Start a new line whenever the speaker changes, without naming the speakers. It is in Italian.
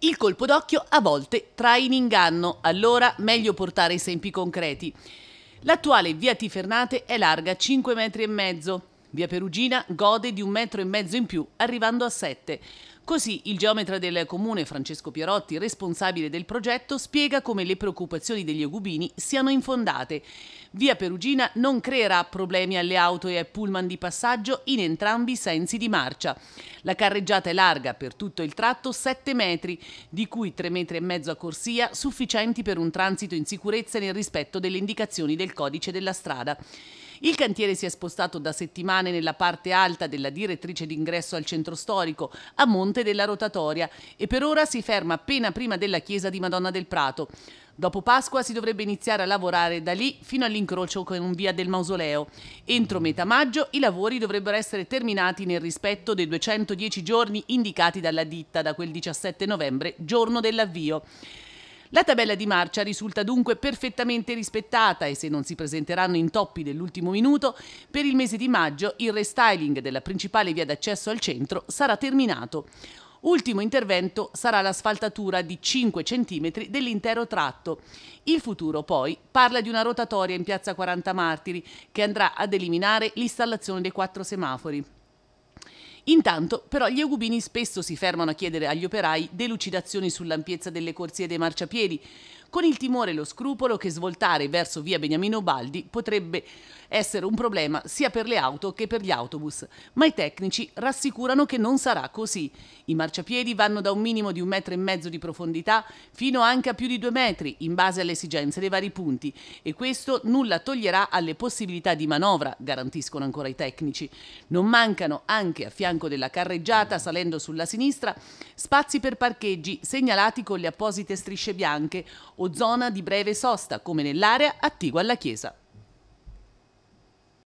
Il colpo d'occhio a volte trae in inganno, allora meglio portare esempi concreti. L'attuale via Tifernate è larga 5 metri e mezzo. Via Perugina gode di un metro e mezzo in più, arrivando a 7. Così il geometra del comune Francesco Pierotti, responsabile del progetto, spiega come le preoccupazioni degli egubini siano infondate. Via Perugina non creerà problemi alle auto e ai pullman di passaggio in entrambi i sensi di marcia. La carreggiata è larga per tutto il tratto 7 metri, di cui 3 metri e mezzo a corsia, sufficienti per un transito in sicurezza nel rispetto delle indicazioni del codice della strada. Il cantiere si è spostato da settimane nella parte alta della direttrice d'ingresso al centro storico, a monte della rotatoria, e per ora si ferma appena prima della chiesa di Madonna del Prato. Dopo Pasqua si dovrebbe iniziare a lavorare da lì fino all'incrocio con via del Mausoleo. Entro metà maggio i lavori dovrebbero essere terminati nel rispetto dei 210 giorni indicati dalla ditta da quel 17 novembre, giorno dell'avvio. La tabella di marcia risulta dunque perfettamente rispettata e se non si presenteranno intoppi dell'ultimo minuto, per il mese di maggio il restyling della principale via d'accesso al centro sarà terminato. Ultimo intervento sarà l'asfaltatura di 5 cm dell'intero tratto. Il futuro poi parla di una rotatoria in piazza 40 Martiri che andrà ad eliminare l'installazione dei quattro semafori. Intanto, però, gli agubini spesso si fermano a chiedere agli operai delucidazioni sull'ampiezza delle corsie dei marciapiedi, con il timore e lo scrupolo che svoltare verso via Beniamino Baldi potrebbe essere un problema sia per le auto che per gli autobus, ma i tecnici rassicurano che non sarà così. I marciapiedi vanno da un minimo di un metro e mezzo di profondità fino anche a più di due metri, in base alle esigenze dei vari punti, e questo nulla toglierà alle possibilità di manovra, garantiscono ancora i tecnici. Non mancano anche a fianco della carreggiata, salendo sulla sinistra, spazi per parcheggi segnalati con le apposite strisce bianche o zona di breve sosta, come nell'area attigua alla chiesa.